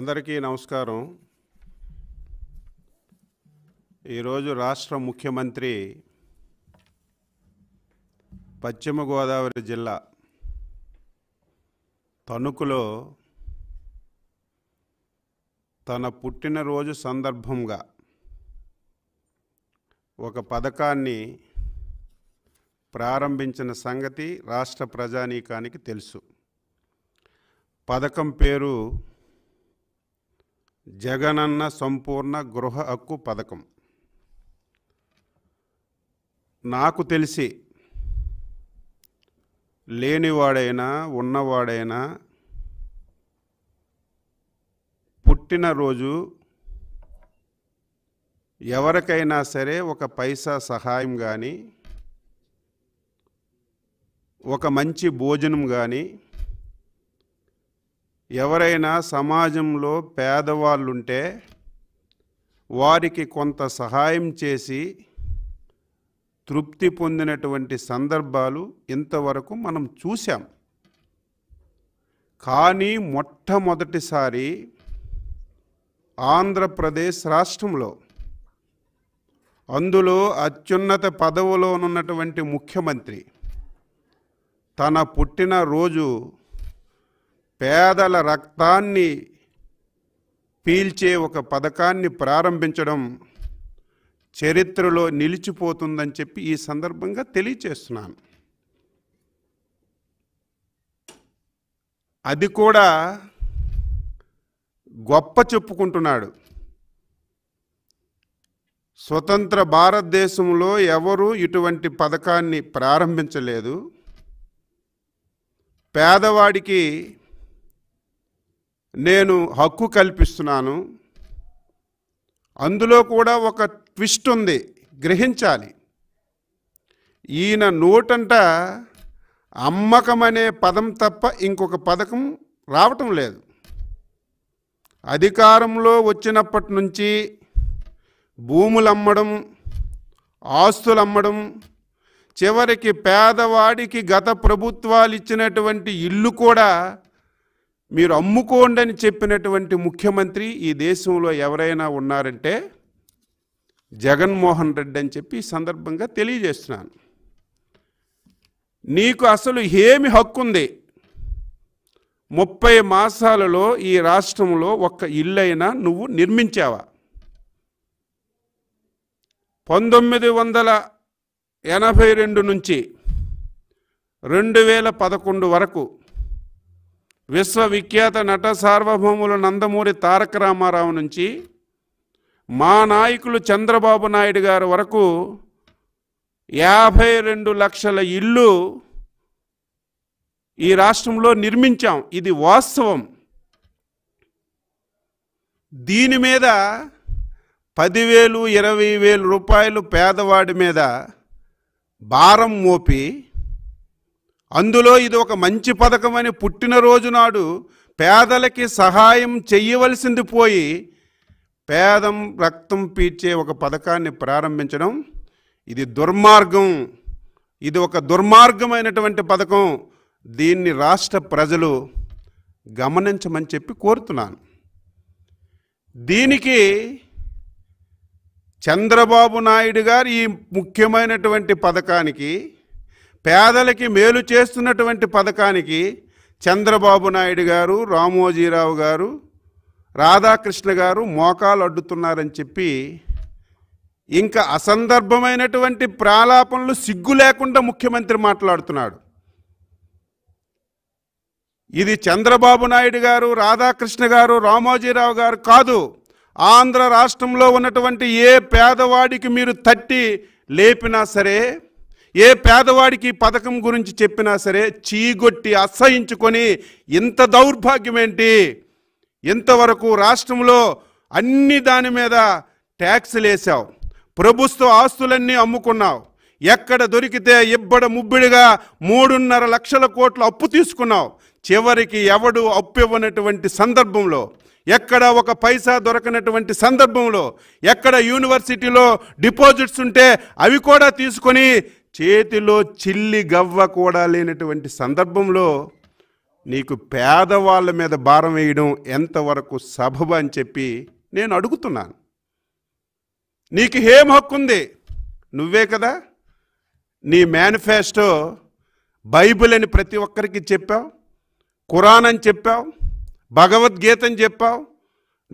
అందరికీ నమస్కారం ఈరోజు రాష్ట్ర ముఖ్యమంత్రి పశ్చిమ గోదావరి జిల్లా తణుకులో తన పుట్టినరోజు సందర్భంగా ఒక పథకాన్ని ప్రారంభించిన సంగతి రాష్ట్ర ప్రజానీకానికి తెలుసు పథకం పేరు జగనన్న సంపూర్ణ గృహ హక్కు పథకం నాకు తెలిసి లేనివాడైనా ఉన్నవాడైనా పుట్టినరోజు ఎవరికైనా సరే ఒక పైసా సహాయం కానీ ఒక మంచి భోజనం కానీ ఎవరైనా సమాజంలో పేదవాళ్ళుంటే వారికి కొంత సహాయం చేసి తృప్తి పొందినటువంటి సందర్భాలు ఇంతవరకు మనం చూసాం కానీ మొట్టమొదటిసారి ఆంధ్రప్రదేశ్ రాష్ట్రంలో అందులో అత్యున్నత ఉన్నటువంటి ముఖ్యమంత్రి తన పుట్టినరోజు పేదల రక్తాన్ని పీల్చే ఒక పథకాన్ని ప్రారంభించడం చరిత్రలో నిలిచిపోతుందని చెప్పి ఈ సందర్భంగా తెలియచేస్తున్నాను అది కూడా గొప్ప చెప్పుకుంటున్నాడు స్వతంత్ర భారతదేశంలో ఎవరు ఇటువంటి పథకాన్ని ప్రారంభించలేదు పేదవాడికి నేను హక్కు కల్పిస్తున్నాను అందులో కూడా ఒక ట్విస్ట్ ఉంది గ్రహించాలి ఈయన నోటంట అమ్మకం అనే పదం తప్ప ఇంకొక పథకం రావటం లేదు అధికారంలో వచ్చినప్పటి నుంచి భూములు అమ్మడం ఆస్తులు అమ్మడం చివరికి పేదవాడికి గత ప్రభుత్వాలు ఇచ్చినటువంటి ఇల్లు కూడా మీరు అని చెప్పినటువంటి ముఖ్యమంత్రి ఈ దేశంలో ఎవరైనా ఉన్నారంటే జగన్మోహన్ రెడ్డి అని చెప్పి సందర్భంగా తెలియజేస్తున్నాను నీకు అసలు ఏమి హక్కు ఉంది ముప్పై మాసాలలో ఈ రాష్ట్రంలో ఒక్క ఇల్లైనా నువ్వు నిర్మించావా పంతొమ్మిది వందల ఎనభై రెండు నుంచి రెండు వేల పదకొండు వరకు విశ్వవిఖ్యాత నట సార్వభౌముల నందమూరి తారక రామారావు నుంచి మా నాయకులు చంద్రబాబు నాయుడు గారి వరకు యాభై రెండు లక్షల ఇల్లు ఈ రాష్ట్రంలో నిర్మించాం ఇది వాస్తవం దీని మీద పదివేలు ఇరవై వేలు రూపాయలు పేదవాడి మీద భారం మోపి అందులో ఇది ఒక మంచి పథకం అని పుట్టినరోజు నాడు పేదలకి సహాయం చెయ్యవలసింది పోయి పేదం రక్తం పీడ్చే ఒక పథకాన్ని ప్రారంభించడం ఇది దుర్మార్గం ఇది ఒక దుర్మార్గమైనటువంటి పథకం దీన్ని రాష్ట్ర ప్రజలు గమనించమని చెప్పి కోరుతున్నాను దీనికి చంద్రబాబు నాయుడు గారు ఈ ముఖ్యమైనటువంటి పథకానికి పేదలకి మేలు చేస్తున్నటువంటి పథకానికి చంద్రబాబు నాయుడు గారు రామోజీరావు గారు రాధాకృష్ణ గారు మోకాలు అడ్డుతున్నారని చెప్పి ఇంకా అసందర్భమైనటువంటి ప్రాలాపనలు సిగ్గు లేకుండా ముఖ్యమంత్రి మాట్లాడుతున్నాడు ఇది చంద్రబాబు నాయుడు గారు రాధాకృష్ణ గారు రామోజీరావు గారు కాదు ఆంధ్ర రాష్ట్రంలో ఉన్నటువంటి ఏ పేదవాడికి మీరు తట్టి లేపినా సరే ఏ పేదవాడికి పథకం గురించి చెప్పినా సరే చీగొట్టి అసహించుకొని ఇంత దౌర్భాగ్యం ఏంటి ఇంతవరకు రాష్ట్రంలో అన్ని దాని మీద ట్యాక్సులు వేసావు ప్రభుత్వ ఆస్తులన్నీ అమ్ముకున్నావు ఎక్కడ దొరికితే ఇబ్బడ ముబ్బిడిగా మూడున్నర లక్షల కోట్ల అప్పు తీసుకున్నావు చివరికి ఎవడు అప్పు ఇవ్వనటువంటి సందర్భంలో ఎక్కడ ఒక పైసా దొరకనటువంటి సందర్భంలో ఎక్కడ యూనివర్సిటీలో డిపాజిట్స్ ఉంటే అవి కూడా తీసుకొని చేతిలో చిల్లి గవ్వ కూడా లేనటువంటి సందర్భంలో నీకు పేదవాళ్ళ మీద భారం వేయడం ఎంతవరకు సబబు అని చెప్పి నేను అడుగుతున్నాను నీకు ఏం హక్కు ఉంది నువ్వే కదా నీ మేనిఫెస్టో బైబిల్ అని ప్రతి ఒక్కరికి చెప్పావు ఖురాన్ అని చెప్పావు భగవద్గీతని చెప్పావు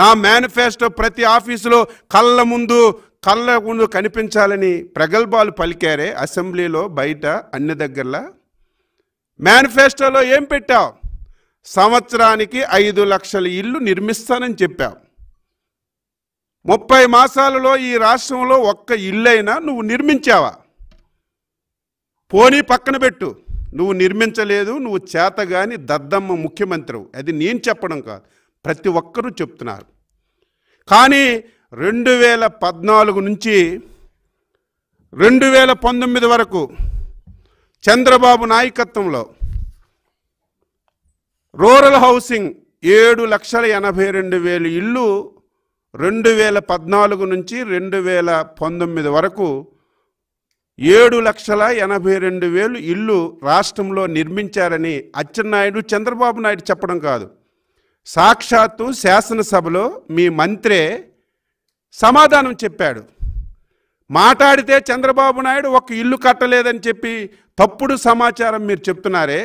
నా మేనిఫెస్టో ప్రతి ఆఫీసులో కళ్ళ ముందు కళ్ళ ముందు కనిపించాలని ప్రగల్భాలు పలికారే అసెంబ్లీలో బయట అన్ని దగ్గరలా మేనిఫెస్టోలో ఏం పెట్టావు సంవత్సరానికి ఐదు లక్షల ఇల్లు నిర్మిస్తానని చెప్పావు ముప్పై మాసాలలో ఈ రాష్ట్రంలో ఒక్క ఇల్లైనా నువ్వు నిర్మించావా పోనీ పక్కన పెట్టు నువ్వు నిర్మించలేదు నువ్వు చేతగాని దద్దమ్మ ముఖ్యమంత్రి అది నేను చెప్పడం కాదు ప్రతి ఒక్కరూ చెప్తున్నారు కానీ రెండు వేల పద్నాలుగు నుంచి రెండు వేల పంతొమ్మిది వరకు చంద్రబాబు నాయకత్వంలో రూరల్ హౌసింగ్ ఏడు లక్షల ఎనభై రెండు వేలు ఇల్లు రెండు వేల పద్నాలుగు నుంచి రెండు వేల పంతొమ్మిది వరకు ఏడు లక్షల ఎనభై రెండు వేలు ఇల్లు రాష్ట్రంలో నిర్మించారని అచ్చెన్నాయుడు చంద్రబాబు నాయుడు చెప్పడం కాదు సాక్షాత్తు శాసనసభలో మీ మంత్రే సమాధానం చెప్పాడు మాట్లాడితే చంద్రబాబు నాయుడు ఒక ఇల్లు కట్టలేదని చెప్పి తప్పుడు సమాచారం మీరు చెప్తున్నారే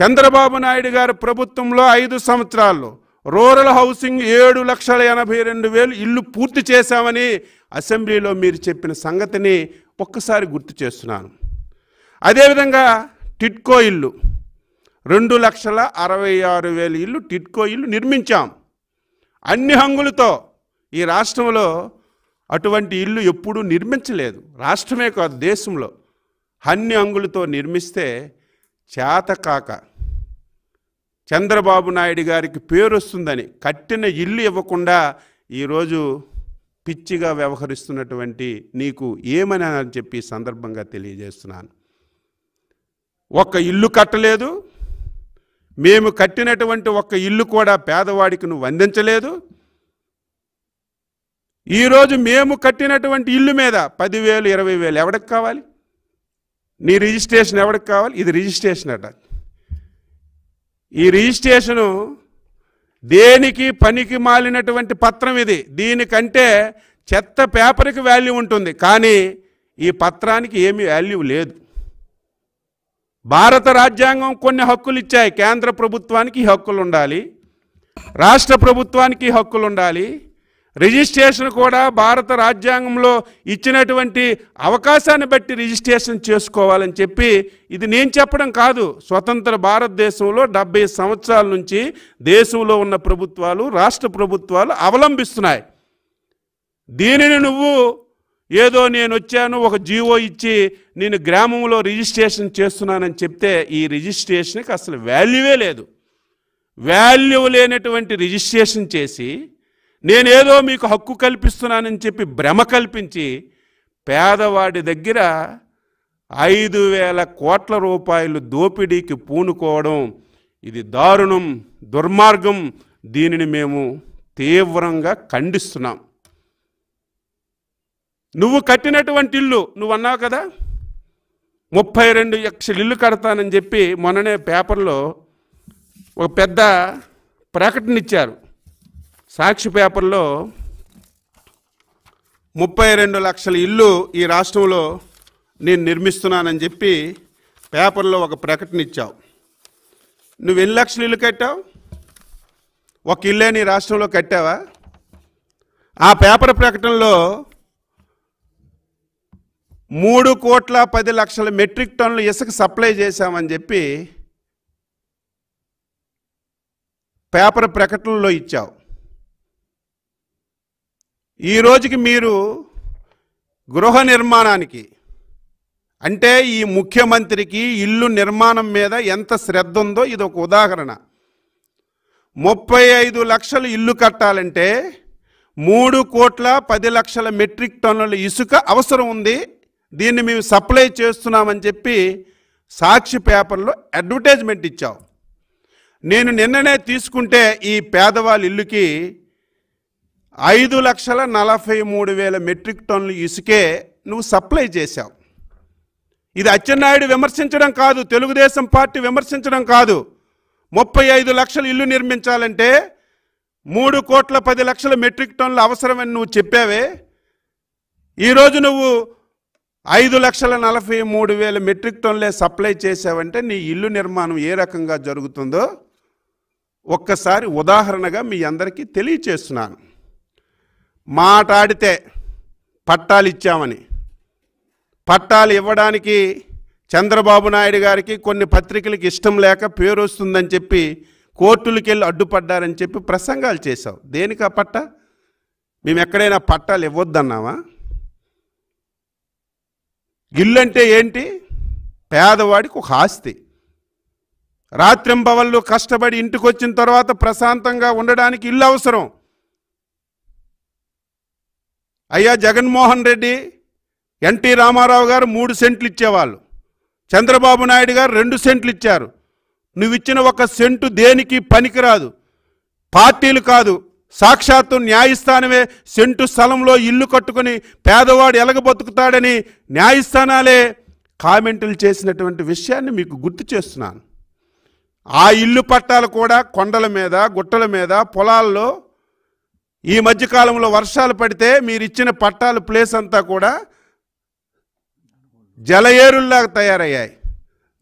చంద్రబాబు నాయుడు గారు ప్రభుత్వంలో ఐదు సంవత్సరాల్లో రూరల్ హౌసింగ్ ఏడు లక్షల ఎనభై రెండు వేలు ఇల్లు పూర్తి చేశామని అసెంబ్లీలో మీరు చెప్పిన సంగతిని ఒక్కసారి గుర్తు చేస్తున్నాను అదేవిధంగా టిట్కో ఇల్లు రెండు లక్షల అరవై ఆరు వేల ఇల్లు టిట్కో ఇల్లు నిర్మించాం అన్ని హంగులతో ఈ రాష్ట్రంలో అటువంటి ఇల్లు ఎప్పుడూ నిర్మించలేదు రాష్ట్రమే కాదు దేశంలో అన్ని అంగులతో నిర్మిస్తే చేతకాక చంద్రబాబు నాయుడు గారికి పేరు వస్తుందని కట్టిన ఇల్లు ఇవ్వకుండా ఈరోజు పిచ్చిగా వ్యవహరిస్తున్నటువంటి నీకు ఏమని అని చెప్పి సందర్భంగా తెలియజేస్తున్నాను ఒక్క ఇల్లు కట్టలేదు మేము కట్టినటువంటి ఒక్క ఇల్లు కూడా పేదవాడికి నువ్వు అందించలేదు ఈరోజు మేము కట్టినటువంటి ఇల్లు మీద పదివేలు ఇరవై వేలు ఎవడికి కావాలి నీ రిజిస్ట్రేషన్ ఎవడికి కావాలి ఇది రిజిస్ట్రేషన్ అట ఈ రిజిస్ట్రేషను దేనికి పనికి మాలినటువంటి పత్రం ఇది దీనికంటే చెత్త పేపర్కి వాల్యూ ఉంటుంది కానీ ఈ పత్రానికి ఏమి వాల్యూ లేదు భారత రాజ్యాంగం కొన్ని హక్కులు ఇచ్చాయి కేంద్ర ప్రభుత్వానికి హక్కులు ఉండాలి రాష్ట్ర ప్రభుత్వానికి హక్కులు ఉండాలి రిజిస్ట్రేషన్ కూడా భారత రాజ్యాంగంలో ఇచ్చినటువంటి అవకాశాన్ని బట్టి రిజిస్ట్రేషన్ చేసుకోవాలని చెప్పి ఇది నేను చెప్పడం కాదు స్వతంత్ర భారతదేశంలో డెబ్బై సంవత్సరాల నుంచి దేశంలో ఉన్న ప్రభుత్వాలు రాష్ట్ర ప్రభుత్వాలు అవలంబిస్తున్నాయి దీనిని నువ్వు ఏదో నేను వచ్చాను ఒక జీవో ఇచ్చి నేను గ్రామంలో రిజిస్ట్రేషన్ చేస్తున్నానని చెప్తే ఈ రిజిస్ట్రేషన్కి అసలు వాల్యూవే లేదు వాల్యూ లేనటువంటి రిజిస్ట్రేషన్ చేసి నేనేదో మీకు హక్కు కల్పిస్తున్నానని చెప్పి భ్రమ కల్పించి పేదవాడి దగ్గర ఐదు వేల కోట్ల రూపాయలు దోపిడీకి పూనుకోవడం ఇది దారుణం దుర్మార్గం దీనిని మేము తీవ్రంగా ఖండిస్తున్నాం నువ్వు కట్టినటువంటి ఇల్లు నువ్వు అన్నావు కదా ముప్పై రెండు లక్షలు ఇల్లు కడతానని చెప్పి మొన్ననే పేపర్లో ఒక పెద్ద ప్రకటన ఇచ్చారు సాక్షి పేపర్లో ముప్పై రెండు లక్షల ఇల్లు ఈ రాష్ట్రంలో నేను నిర్మిస్తున్నానని చెప్పి పేపర్లో ఒక ప్రకటన ఇచ్చావు నువ్వు ఎన్ని లక్షలు ఇల్లు కట్టావు ఒక ఇల్లే నీ రాష్ట్రంలో కట్టావా ఆ పేపర్ ప్రకటనలో మూడు కోట్ల పది లక్షల మెట్రిక్ టన్నులు ఇసుక సప్లై చేశామని చెప్పి పేపర్ ప్రకటనలో ఇచ్చావు ఈ రోజుకి మీరు గృహ నిర్మాణానికి అంటే ఈ ముఖ్యమంత్రికి ఇల్లు నిర్మాణం మీద ఎంత శ్రద్ధ ఉందో ఇది ఒక ఉదాహరణ ముప్పై ఐదు లక్షలు ఇల్లు కట్టాలంటే మూడు కోట్ల పది లక్షల మెట్రిక్ టన్నుల ఇసుక అవసరం ఉంది దీన్ని మేము సప్లై చేస్తున్నామని చెప్పి సాక్షి పేపర్లో అడ్వర్టైజ్మెంట్ ఇచ్చావు నేను నిన్ననే తీసుకుంటే ఈ పేదవాళ్ళ ఇల్లుకి ఐదు లక్షల నలభై మూడు వేల మెట్రిక్ టన్లు ఇసుకే నువ్వు సప్లై చేశావు ఇది అచ్చెన్నాయుడు విమర్శించడం కాదు తెలుగుదేశం పార్టీ విమర్శించడం కాదు ముప్పై ఐదు లక్షలు ఇల్లు నిర్మించాలంటే మూడు కోట్ల పది లక్షల మెట్రిక్ టన్నులు అవసరమని నువ్వు చెప్పావే ఈరోజు నువ్వు ఐదు లక్షల నలభై మూడు వేల మెట్రిక్ టన్లే సప్లై చేసావంటే నీ ఇల్లు నిర్మాణం ఏ రకంగా జరుగుతుందో ఒక్కసారి ఉదాహరణగా మీ అందరికీ తెలియచేస్తున్నాను మాట్లాడితే పట్టాలు ఇచ్చామని పట్టాలు ఇవ్వడానికి చంద్రబాబు నాయుడు గారికి కొన్ని పత్రికలకు ఇష్టం లేక పేరు వస్తుందని చెప్పి కోర్టులకి వెళ్ళి అడ్డుపడ్డారని చెప్పి ప్రసంగాలు చేశావు దేనికి ఆ పట్ట మేము ఎక్కడైనా పట్టాలు ఇవ్వద్దన్నావా ఇల్లు అంటే ఏంటి పేదవాడికి ఒక ఆస్తి రాత్రింబవళ్ళు కష్టపడి ఇంటికి వచ్చిన తర్వాత ప్రశాంతంగా ఉండడానికి ఇల్లు అవసరం అయ్యా జగన్మోహన్ రెడ్డి ఎన్టీ రామారావు గారు మూడు సెంట్లు ఇచ్చేవాళ్ళు చంద్రబాబు నాయుడు గారు రెండు సెంట్లు ఇచ్చారు నువ్వు ఇచ్చిన ఒక సెంటు దేనికి పనికిరాదు పార్టీలు కాదు సాక్షాత్తు న్యాయస్థానమే సెంటు స్థలంలో ఇల్లు కట్టుకుని పేదవాడు ఎలగబతుకుతాడని న్యాయస్థానాలే కామెంట్లు చేసినటువంటి విషయాన్ని మీకు గుర్తు చేస్తున్నాను ఆ ఇల్లు పట్టాలు కూడా కొండల మీద గుట్టల మీద పొలాల్లో ఈ మధ్యకాలంలో వర్షాలు పడితే మీరు ఇచ్చిన పట్టాలు ప్లేస్ అంతా కూడా జలయేరుల్లాగా తయారయ్యాయి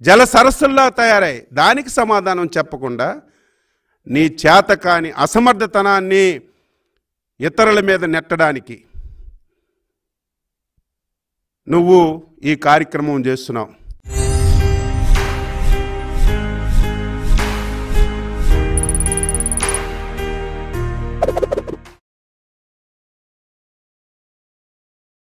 జల సరస్సుల్లాగా తయారయ్యాయి దానికి సమాధానం చెప్పకుండా నీ చేత కాని అసమర్థతనాన్ని ఇతరుల మీద నెట్టడానికి నువ్వు ఈ కార్యక్రమం చేస్తున్నావు